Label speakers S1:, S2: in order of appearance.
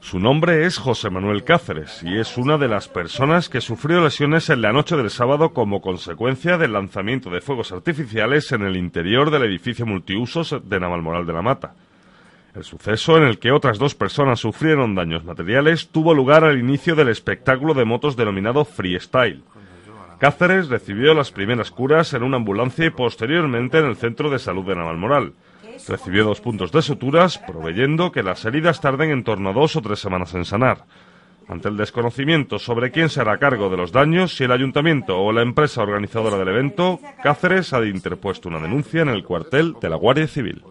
S1: Su nombre es José Manuel Cáceres y es una de las personas que sufrió lesiones en la noche del sábado como consecuencia del lanzamiento de fuegos artificiales en el interior del edificio multiusos de Navalmoral de la Mata. El suceso, en el que otras dos personas sufrieron daños materiales, tuvo lugar al inicio del espectáculo de motos denominado Freestyle. Cáceres recibió las primeras curas en una ambulancia y posteriormente en el centro de salud de Navalmoral. Recibió dos puntos de suturas, proveyendo que las heridas tarden en torno a dos o tres semanas en sanar. Ante el desconocimiento sobre quién será cargo de los daños, si el ayuntamiento o la empresa organizadora del evento, Cáceres ha interpuesto una denuncia en el cuartel de la Guardia Civil.